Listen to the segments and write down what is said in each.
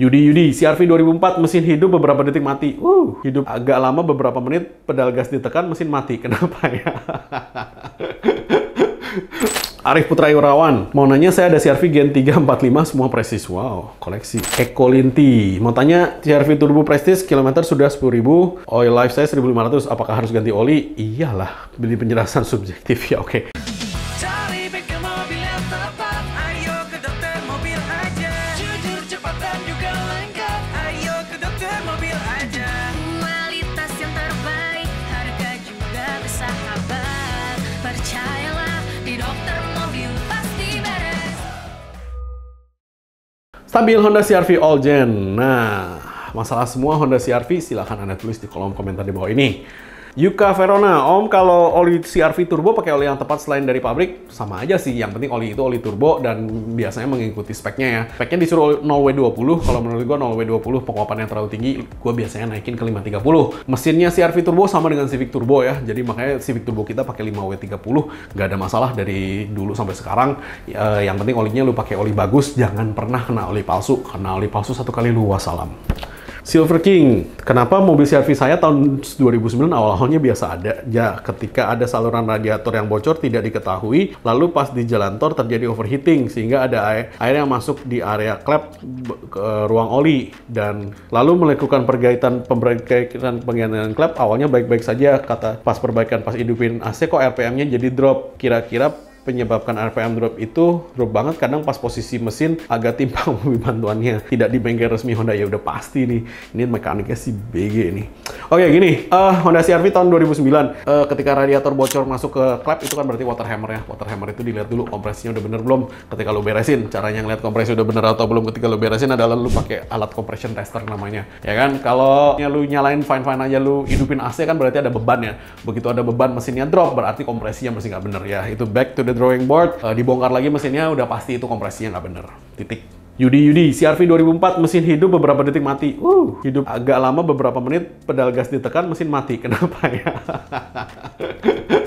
Yudi Yudi, CRV 2004 mesin hidup beberapa detik mati. Uh, hidup agak lama beberapa menit, pedal gas ditekan mesin mati. Kenapa ya? Arif Putra Yurawan, mau nanya saya ada CRV Gen 345 semua presis Wow, koleksi. Eko Linti, mau tanya CRV Turbo Prestis kilometer sudah 10.000, oil life saya 1.500, apakah harus ganti oli? Iyalah, beli penjelasan subjektif ya, oke. Okay. Stabil Honda CRV All Gen. Nah, masalah semua Honda CRV v silahkan Anda tulis di kolom komentar di bawah ini. Yuka Verona, Om kalau oli CRV turbo pakai oli yang tepat selain dari pabrik sama aja sih. Yang penting oli itu oli turbo dan biasanya mengikuti speknya ya. Speknya disuruh 0W20, kalau menurut gue 0W20 yang terlalu tinggi, Gue biasanya naikin ke 530. Mesinnya CRV turbo sama dengan Civic turbo ya. Jadi makanya Civic turbo kita pakai 5W30 nggak ada masalah dari dulu sampai sekarang. E, yang penting olinya lu pakai oli bagus, jangan pernah kena oli palsu. Kena oli palsu satu kali lu salam. Silver King, kenapa mobil CRV saya tahun 2009 awal-awalnya biasa ada? Ya, ketika ada saluran radiator yang bocor tidak diketahui, lalu pas di jalan tol terjadi overheating sehingga ada air, air yang masuk di area klep ke ruang oli dan lalu melakukan pergaitan pemberkaitan penggantian klep awalnya baik-baik saja kata pas perbaikan pas hidupin AC kok RPM-nya jadi drop kira-kira penyebabkan RPM drop itu drop banget kadang pas posisi mesin agak timpang bantuannya tidak di bengkel resmi Honda ya udah pasti nih ini mekaniknya si BG nih oke gini uh, Honda CRV tahun 2009 uh, eh, ketika radiator bocor masuk ke klep itu kan berarti water hammer ya water hammer itu dilihat dulu kompresinya udah bener belum ketika lo beresin caranya ngeliat kompresi udah bener atau belum ketika lo beresin adalah lo pakai alat compression tester namanya ya kan kalau ya lu nyalain fine fine aja lu hidupin AC kan berarti ada beban ya begitu ada beban mesinnya drop berarti kompresinya masih nggak bener ya itu back to the the drawing board, uh, dibongkar lagi mesinnya udah pasti itu kompresinya nggak bener. Titik. Yudi Yudi, CRV 2004 mesin hidup beberapa detik mati. Uh, hidup agak lama beberapa menit, pedal gas ditekan mesin mati. Kenapa ya?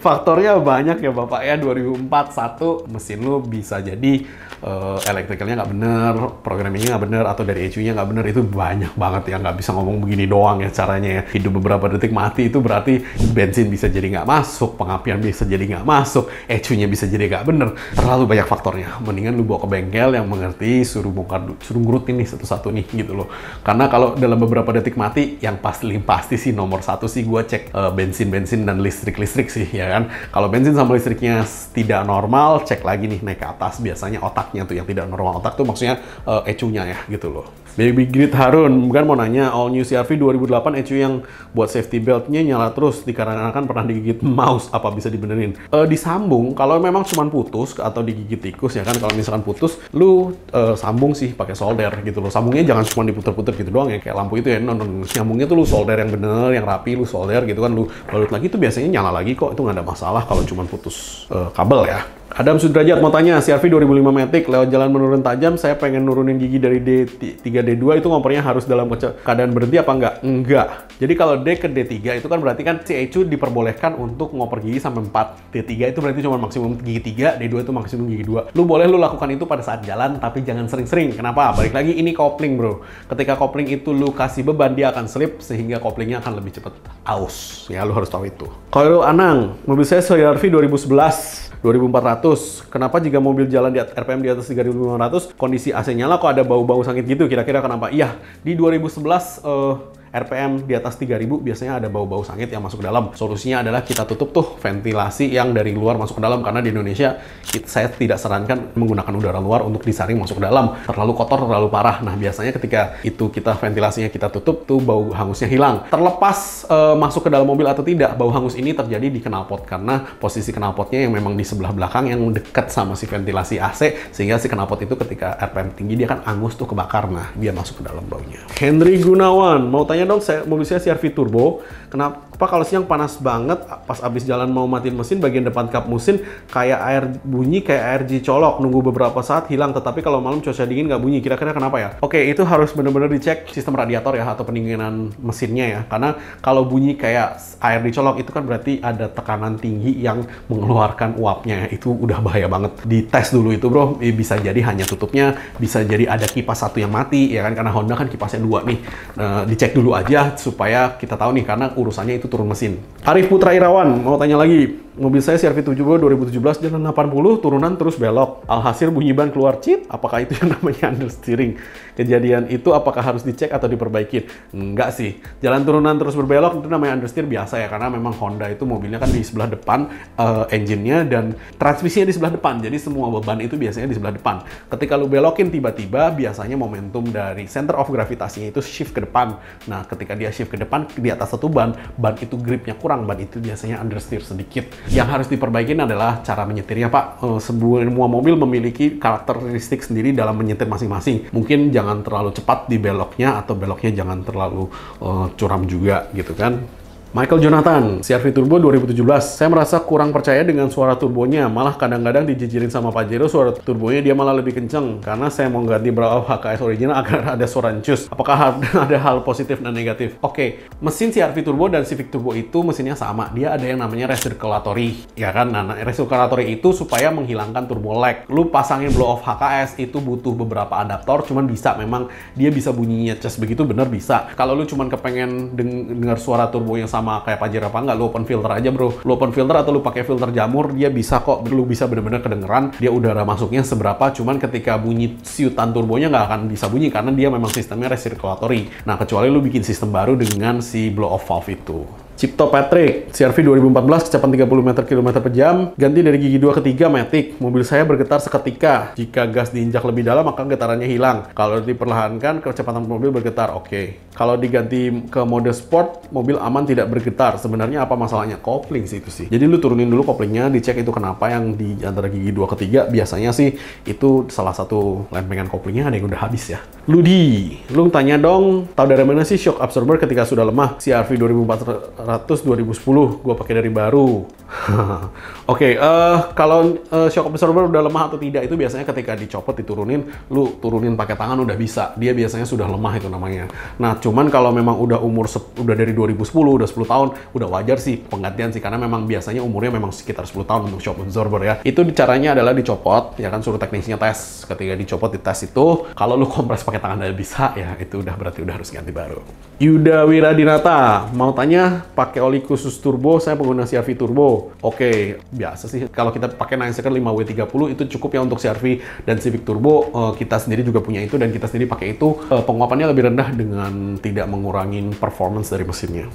faktornya banyak ya Bapak ya 2004 satu mesin lu bisa jadi uh, elektrikalnya nggak bener, programmingnya nggak bener, atau dari ECU-nya nggak bener itu banyak banget ya nggak bisa ngomong begini doang ya caranya ya hidup beberapa detik mati itu berarti bensin bisa jadi nggak masuk, pengapian bisa jadi nggak masuk, ECU-nya bisa jadi nggak bener terlalu banyak faktornya mendingan lu bawa ke bengkel yang mengerti suruh bongkar suruh ngurutin nih satu-satu nih gitu loh karena kalau dalam beberapa detik mati yang pasti pasti sih nomor satu sih gua cek eh, bensin-bensin dan listrik-listrik listrik sih ya kan. Kalau bensin sama listriknya tidak normal, cek lagi nih naik ke atas biasanya otaknya tuh yang tidak normal. Otak tuh maksudnya uh, ecunya ya gitu loh. Baby Grid Harun, bukan mau nanya, All New CRV 2008 ECU yang buat safety beltnya nyala terus dikarenakan pernah digigit mouse, apa bisa dibenerin? E, disambung, kalau memang cuma putus atau digigit tikus ya kan, kalau misalkan putus, lu e, sambung sih pakai solder gitu loh. Sambungnya jangan cuma diputer-puter gitu doang ya, kayak lampu itu ya, non, nyambungnya tuh lu solder yang bener, yang rapi, lu solder gitu kan, lu balut lagi itu biasanya nyala lagi kok, itu nggak ada masalah kalau cuma putus e, kabel ya. Adam Sudrajat mau tanya, CRV 2005 Matic lewat jalan menurun tajam, saya pengen nurunin gigi dari D3 D2 itu ngompornya harus dalam keadaan berhenti apa enggak? Enggak. Jadi kalau D ke D3 itu kan berarti kan si ECU diperbolehkan untuk ngoper gigi sampai 4. D3 itu berarti cuma maksimum gigi 3, D2 itu maksimum gigi 2. Lu boleh lu lakukan itu pada saat jalan tapi jangan sering-sering. Kenapa? Balik lagi ini kopling, Bro. Ketika kopling itu lu kasih beban dia akan slip sehingga koplingnya akan lebih cepat aus. Ya lu harus tahu itu. Kalau Anang, mobil saya CRV 2011. 2400. Kenapa jika mobil jalan di RPM di atas 3500, kondisi AC nyala kok ada bau-bau sakit gitu kira-kira kira-kira kenapa? Iya, di 2011 uh, RPM di atas 3000 biasanya ada bau-bau sangit yang masuk ke dalam. Solusinya adalah kita tutup tuh ventilasi yang dari luar masuk ke dalam karena di Indonesia saya tidak sarankan menggunakan udara luar untuk disaring masuk ke dalam. Terlalu kotor, terlalu parah. Nah, biasanya ketika itu kita ventilasinya kita tutup tuh bau hangusnya hilang. Terlepas e, masuk ke dalam mobil atau tidak, bau hangus ini terjadi di knalpot karena posisi knalpotnya yang memang di sebelah belakang yang dekat sama si ventilasi AC sehingga si knalpot itu ketika RPM tinggi dia kan angus tuh kebakar nah dia masuk ke dalam baunya. Henry Gunawan mau tanya pengen dong saya, mobil saya CRV turbo Kenapa kalau siang panas banget, pas abis jalan mau matiin mesin, bagian depan kap mesin kayak air bunyi, kayak air colok, nunggu beberapa saat hilang. Tetapi kalau malam cuaca dingin nggak bunyi, kira-kira kenapa ya? Oke, itu harus benar-benar dicek sistem radiator ya, atau pendinginan mesinnya ya. Karena kalau bunyi kayak air dicolok, itu kan berarti ada tekanan tinggi yang mengeluarkan uapnya. Ya. Itu udah bahaya banget. Dites dulu itu bro, bisa jadi hanya tutupnya, bisa jadi ada kipas satu yang mati, ya kan? Karena Honda kan kipasnya dua nih. Nah, dicek dulu aja supaya kita tahu nih, karena urusannya itu turun mesin. Arif Putra Irawan mau tanya lagi mobil saya CRV7 gue 2017 jalan 80 turunan terus belok alhasil bunyi ban keluar cit apakah itu yang namanya understeering kejadian itu apakah harus dicek atau diperbaiki? enggak sih jalan turunan terus berbelok itu namanya understeer biasa ya karena memang Honda itu mobilnya kan di sebelah depan uh, engine-nya dan transmisinya di sebelah depan jadi semua beban itu biasanya di sebelah depan ketika lu belokin tiba-tiba biasanya momentum dari center of gravitasi itu shift ke depan nah ketika dia shift ke depan di atas satu ban ban itu gripnya kurang ban itu biasanya understeer sedikit yang harus diperbaiki adalah cara menyetirnya Pak. Eh, semua mobil memiliki karakteristik sendiri dalam menyetir masing-masing. Mungkin jangan terlalu cepat di beloknya atau beloknya jangan terlalu eh, curam juga gitu kan. Michael Jonathan, CRV Turbo 2017. Saya merasa kurang percaya dengan suara turbonya, malah kadang-kadang dijijirin sama Pajero suara turbonya dia malah lebih kenceng karena saya mau ganti berawal HKS original agar ada suara encus. Apakah ada hal positif dan negatif? Oke, okay. mesin CRV Turbo dan Civic Turbo itu mesinnya sama. Dia ada yang namanya recirculatory, ya kan? Nah, nah recirculatory itu supaya menghilangkan turbo lag. Lu pasangin blow off HKS itu butuh beberapa adaptor, cuman bisa memang dia bisa bunyinya Cus begitu bener bisa. Kalau lu cuman kepengen dengar suara turbo yang sama sama kayak panjer apa enggak, lu open filter aja bro. Lu open filter atau lu pakai filter jamur, dia bisa kok, lu bisa bener-bener kedengeran dia udara masuknya seberapa, cuman ketika bunyi siutan turbonya nggak akan bisa bunyi karena dia memang sistemnya recirculatory. Nah, kecuali lu bikin sistem baru dengan si blow off valve itu. Cipto Patrick, CRV 2014 kecepatan 30 meter km per jam, ganti dari gigi 2 ke 3 Matic. Mobil saya bergetar seketika. Jika gas diinjak lebih dalam, maka getarannya hilang. Kalau diperlahankan, kecepatan mobil bergetar, oke. Okay. Kalau diganti ke mode sport, mobil aman tidak bergetar. Sebenarnya apa masalahnya? Kopling sih itu sih. Jadi lu turunin dulu koplingnya, dicek itu kenapa yang di antara gigi 2 ke 3. Biasanya sih itu salah satu lempengan koplingnya ada yang udah habis ya. Ludi, lu tanya dong, tahu dari mana sih shock absorber ketika sudah lemah? CRV 2014 400 2010 gue pakai dari baru. Oke, okay, uh, eh, kalau uh, eh, shock absorber udah lemah atau tidak itu biasanya ketika dicopot diturunin, lu turunin pakai tangan udah bisa. Dia biasanya sudah lemah itu namanya. Nah, cuman kalau memang udah umur udah dari 2010, udah 10 tahun, udah wajar sih penggantian sih karena memang biasanya umurnya memang sekitar 10 tahun untuk shock absorber ya. Itu caranya adalah dicopot, ya kan suruh teknisnya tes. Ketika dicopot di tes itu, kalau lu kompres pakai tangan udah bisa ya, itu udah berarti udah harus ganti baru. Yuda Wiradinata mau tanya pakai oli khusus turbo, saya pengguna CRV turbo. Oke, okay, biasa sih kalau kita pakai 9 second 5W30 itu cukup ya untuk CRV dan Civic turbo. Uh, kita sendiri juga punya itu dan kita sendiri pakai itu. Uh, penguapannya lebih rendah dengan tidak mengurangi performance dari mesinnya.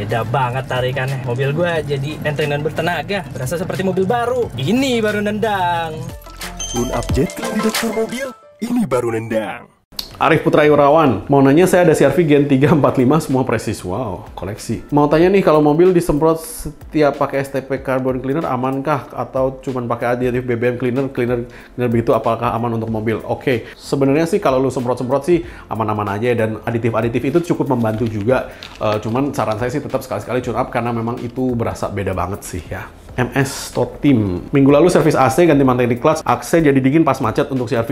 Beda banget tarikannya. Mobil gue jadi enteng dan bertenaga. Berasa seperti mobil baru. Ini baru nendang. Tune up Jet di dokter mobil. Ini baru nendang. Arif Putra Yurawan, mau nanya saya ada CRV Gen 345 semua presis. Wow, koleksi. Mau tanya nih kalau mobil disemprot setiap pakai STP carbon cleaner amankah atau cuman pakai aditif BBM cleaner cleaner cleaner begitu apakah aman untuk mobil? Oke, okay. sebenarnya sih kalau lu semprot-semprot sih aman-aman aja dan aditif-aditif itu cukup membantu juga. Uh, cuman saran saya sih tetap sekali-sekali tune karena memang itu berasa beda banget sih ya. MS Totim. tim. Minggu lalu servis AC ganti mantai di clutch, AC jadi dingin pas macet untuk CRV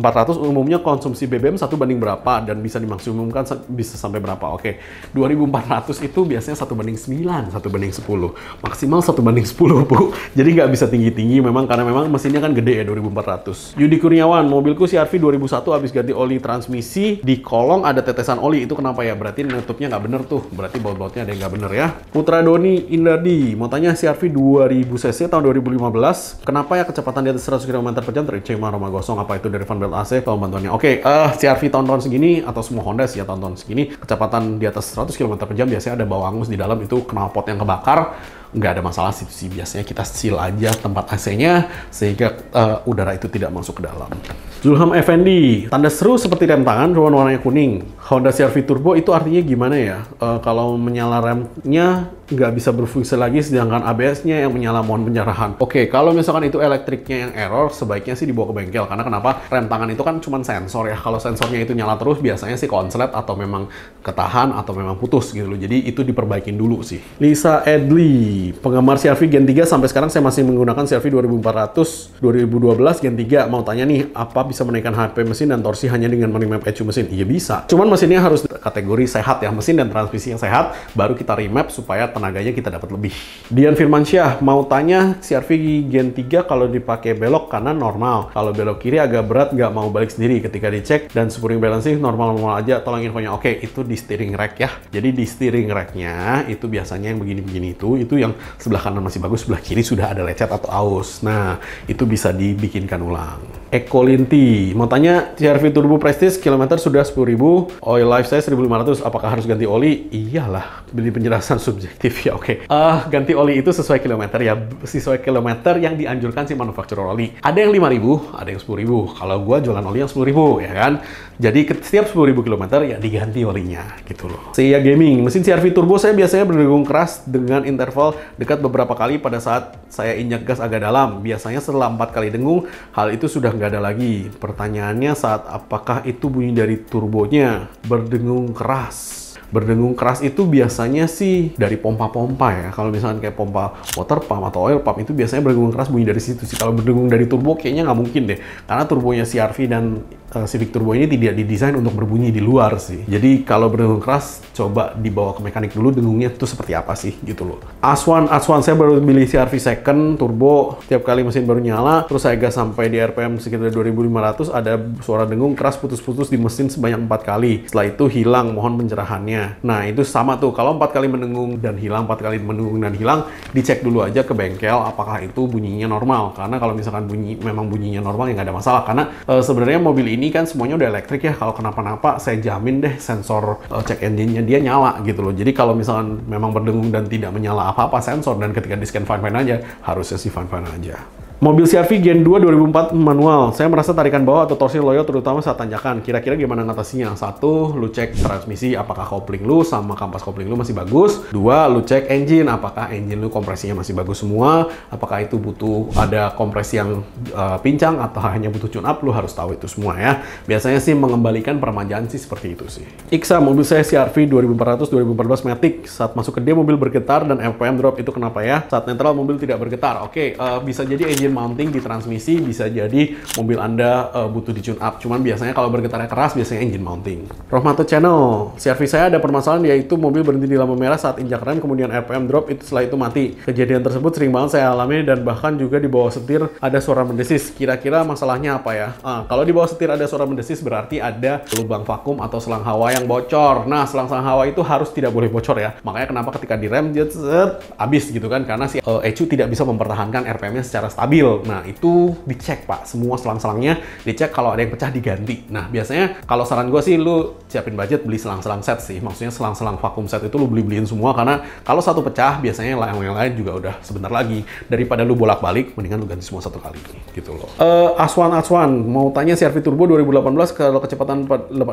2400 umumnya konsumsi BBM satu banding berapa dan bisa dimaksimumkan bisa sampai berapa? Oke, 2400 itu biasanya satu banding 9, satu banding 10. Maksimal satu banding 10, Bu. Jadi nggak bisa tinggi-tinggi memang karena memang mesinnya kan gede ya 2400. Yudi Kurniawan, mobilku CRV 2001 habis ganti oli transmisi, di kolong ada tetesan oli. Itu kenapa ya? Berarti nutupnya nggak bener tuh. Berarti baut-bautnya ada yang nggak bener ya. Putra Doni Indardi, mau tanya CRV 2 2000 cc tahun 2015 kenapa ya kecepatan di atas 100 km per jam Cema rumah gosong apa itu dari Van belt AC tolong bantuannya oke okay, uh, eh, CRV tahun-tahun segini atau semua Honda sih ya tahun-tahun segini kecepatan di atas 100 km per jam biasanya ada bau angus di dalam itu knalpot yang kebakar nggak ada masalah sih, sih biasanya kita seal aja tempat AC-nya sehingga uh, udara itu tidak masuk ke dalam. Zulham Effendi, tanda seru seperti rem tangan cuma warnanya kuning. Honda CRV Turbo itu artinya gimana ya? Uh, kalau menyala remnya nggak bisa berfungsi lagi sedangkan ABS-nya yang menyala mohon penyerahan. Oke, okay, kalau misalkan itu elektriknya yang error, sebaiknya sih dibawa ke bengkel. Karena kenapa? Rem tangan itu kan cuma sensor ya. Kalau sensornya itu nyala terus, biasanya sih konslet atau memang ketahan atau memang putus gitu loh. Jadi itu diperbaikin dulu sih. Lisa Edley, penggemar CRV Gen 3 sampai sekarang saya masih menggunakan CRV 2400 2012 Gen 3. Mau tanya nih, apa bisa menaikkan HP mesin dan torsi hanya dengan remap ecu mesin? Iya bisa. Cuman mesinnya harus kategori sehat ya, mesin dan transmisi yang sehat, baru kita remap supaya tenaganya kita dapat lebih. Dian Firmansyah mau tanya CRV Gen 3 kalau dipakai belok kanan normal, kalau belok kiri agak berat nggak mau balik sendiri ketika dicek dan spring balancing normal-normal aja. Tolong infonya. Oke, itu di steering rack ya. Jadi di steering racknya itu biasanya yang begini-begini itu, itu yang sebelah kanan masih bagus, sebelah kiri sudah ada lecet atau aus. Nah, itu bisa dibikinkan ulang. Eko Linti mau tanya CRV Turbo Prestige kilometer sudah 10.000, oil life saya 1.500, apakah harus ganti oli? Iyalah, beli penjelasan subjektif ya oke okay. uh, eh, ganti oli itu sesuai kilometer ya sesuai kilometer yang dianjurkan si manufaktur oli ada yang 5000 ada yang 10000 kalau gua jualan oli yang 10000 ya kan jadi setiap 10000 km ya diganti olinya gitu loh Seiya Gaming mesin CRV turbo saya biasanya berdegung keras dengan interval dekat beberapa kali pada saat saya injak gas agak dalam biasanya setelah empat kali dengung hal itu sudah nggak ada lagi pertanyaannya saat apakah itu bunyi dari turbonya berdengung keras Berdengung keras itu biasanya sih dari pompa-pompa ya. Kalau misalnya kayak pompa water pump atau oil pump itu biasanya berdengung keras bunyi dari situ sih. Kalau berdengung dari turbo kayaknya nggak mungkin deh. Karena turbonya CRV dan uh, Civic Turbo ini tidak didesain untuk berbunyi di luar sih. Jadi kalau berdengung keras, coba dibawa ke mekanik dulu dengungnya itu seperti apa sih gitu loh. Aswan, Aswan saya baru beli CRV second turbo, tiap kali mesin baru nyala, terus saya gas sampai di RPM sekitar 2500 ada suara dengung keras putus-putus di mesin sebanyak empat kali. Setelah itu hilang, mohon pencerahannya. Nah, itu sama tuh. Kalau empat kali mendengung dan hilang, empat kali mendengung dan hilang, dicek dulu aja ke bengkel apakah itu bunyinya normal. Karena kalau misalkan bunyi memang bunyinya normal ya nggak ada masalah. Karena e, sebenarnya mobil ini kan semuanya udah elektrik ya. Kalau kenapa-napa, saya jamin deh sensor e, check engine-nya dia nyala gitu loh. Jadi kalau misalkan memang berdengung dan tidak menyala apa-apa sensor dan ketika di scan fine-fine aja, harusnya sih fine-fine aja. Mobil CRV Gen 2 2004 manual. Saya merasa tarikan bawah atau torsi loyo terutama saat tanjakan. Kira-kira gimana ngatasinya? Satu, lu cek transmisi apakah kopling lu sama kampas kopling lu masih bagus. Dua, lu cek engine apakah engine lu kompresinya masih bagus semua. Apakah itu butuh ada kompresi yang uh, pincang atau hanya butuh tune up. Lu harus tahu itu semua ya. Biasanya sih mengembalikan permajaan sih seperti itu sih. Iksa, mobil saya CRV 2400 2014 Matic. Saat masuk ke dia mobil bergetar dan rpm drop itu kenapa ya? Saat netral mobil tidak bergetar. Oke, okay, uh, eh, bisa jadi engine mesin mounting di transmisi bisa jadi mobil Anda uh, butuh di tune up. Cuman biasanya kalau bergetarnya keras biasanya engine mounting. Rohmato Channel, servis saya ada permasalahan yaitu mobil berhenti di lampu merah saat injak rem kemudian RPM drop itu setelah itu mati. Kejadian tersebut sering banget saya alami dan bahkan juga di bawah setir ada suara mendesis. Kira-kira masalahnya apa ya? Ah, kalau di bawah setir ada suara mendesis berarti ada lubang vakum atau selang hawa yang bocor. Nah, selang-selang hawa itu harus tidak boleh bocor ya. Makanya kenapa ketika direm dia set, habis gitu kan karena si uh, ECU tidak bisa mempertahankan RPM-nya secara stabil mobil. Nah, itu dicek, Pak. Semua selang-selangnya dicek kalau ada yang pecah diganti. Nah, biasanya kalau saran gue sih lu siapin budget beli selang-selang set sih. Maksudnya selang-selang vakum set itu lu beli-beliin semua karena kalau satu pecah biasanya yang lain, lain juga udah sebentar lagi. Daripada lu bolak-balik, mendingan lu ganti semua satu kali gitu loh. Uh, Aswan Aswan mau tanya CRV Turbo 2018 kalau kecepatan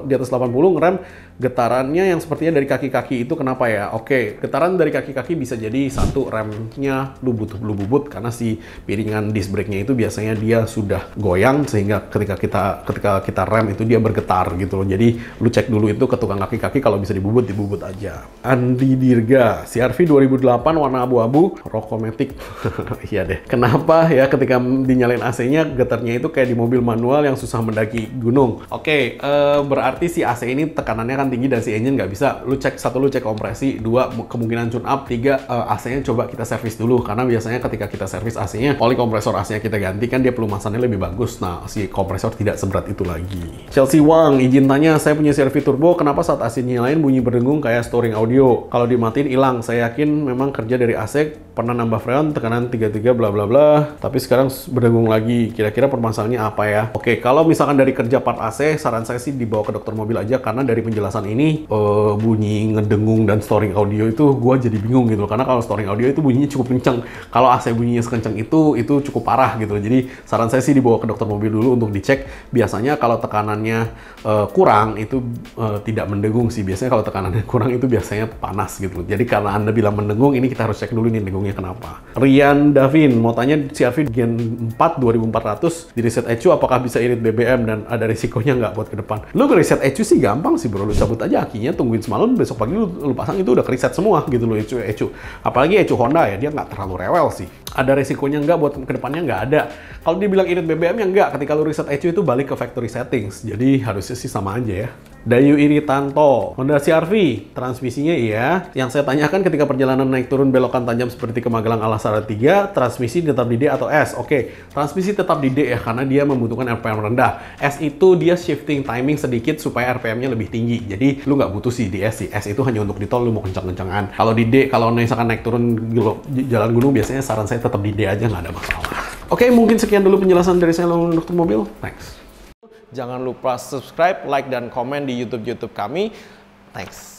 di atas 80 ngerem getarannya yang sepertinya dari kaki-kaki itu kenapa ya? Oke, getaran dari kaki-kaki bisa jadi satu remnya lu butuh lu bubut karena si piringan disc brake-nya itu biasanya dia sudah goyang sehingga ketika kita ketika kita rem itu dia bergetar gitu loh. Jadi lu cek dulu itu ke tukang kaki-kaki kalau bisa dibubut dibubut aja. Andi Dirga, CRV 2008 warna abu-abu, Rokometik. iya deh. Kenapa ya ketika dinyalain AC-nya getarnya itu kayak di mobil manual yang susah mendaki gunung. Oke, okay, uh, eh, berarti si AC ini tekanannya kan tinggi dan si engine nggak bisa. Lu cek satu lu cek kompresi, dua kemungkinan tune up, tiga uh, eh, AC-nya coba kita servis dulu karena biasanya ketika kita servis AC-nya oli kompresor kompresor AC kita ganti kan dia pelumasannya lebih bagus. Nah, si kompresor tidak seberat itu lagi. Chelsea Wang, izin tanya, saya punya CRV turbo, kenapa saat AC nyalain bunyi berdengung kayak storing audio? Kalau dimatiin hilang. Saya yakin memang kerja dari AC pernah nambah freon tekanan 33 bla bla bla, tapi sekarang berdengung lagi. Kira-kira permasalahannya apa ya? Oke, kalau misalkan dari kerja part AC, saran saya sih dibawa ke dokter mobil aja karena dari penjelasan ini uh, bunyi ngedengung dan storing audio itu gua jadi bingung gitu karena kalau storing audio itu bunyinya cukup kencang. Kalau AC bunyinya sekencang itu itu cukup parah gitu. Jadi saran saya sih dibawa ke dokter mobil dulu untuk dicek. Biasanya kalau tekanannya uh, kurang itu uh, tidak mendengung sih. Biasanya kalau tekanannya kurang itu biasanya panas gitu. Jadi karena Anda bilang mendengung, ini kita harus cek dulu nih mendengungnya kenapa. Rian Davin mau tanya CRV Gen 4 2400 di riset ECU apakah bisa irit BBM dan ada risikonya nggak buat ke depan? Lu riset ECU sih gampang sih bro, lu cabut aja akinya, tungguin semalam, besok pagi lu, lu pasang itu udah keriset semua gitu loh ECU, ECU. Apalagi ECU Honda ya, dia nggak terlalu rewel sih. Ada risikonya nggak buat ke depannya nggak ada. Kalau dibilang irit BBM ya nggak, ketika lu reset ECU itu balik ke factory settings. Jadi harusnya sih sama aja ya. Dayu Iritanto. Honda CRV transmisinya iya. Yang saya tanyakan ketika perjalanan naik turun belokan tajam seperti ke Magelang ala tiga transmisi tetap di D atau S? Oke, transmisi tetap di D ya, karena dia membutuhkan RPM rendah. S itu dia shifting timing sedikit supaya RPM-nya lebih tinggi. Jadi, lu nggak butuh sih di S sih. S itu hanya untuk di tol, lu mau kencang-kencangan. Kalau di D, kalau misalkan naik turun jalan gunung, biasanya saran saya tetap di D aja, nggak ada masalah. Oke, mungkin sekian dulu penjelasan dari saya, Dokter Mobil. Thanks. Jangan lupa subscribe, like, dan komen di YouTube-YouTube kami. Thanks.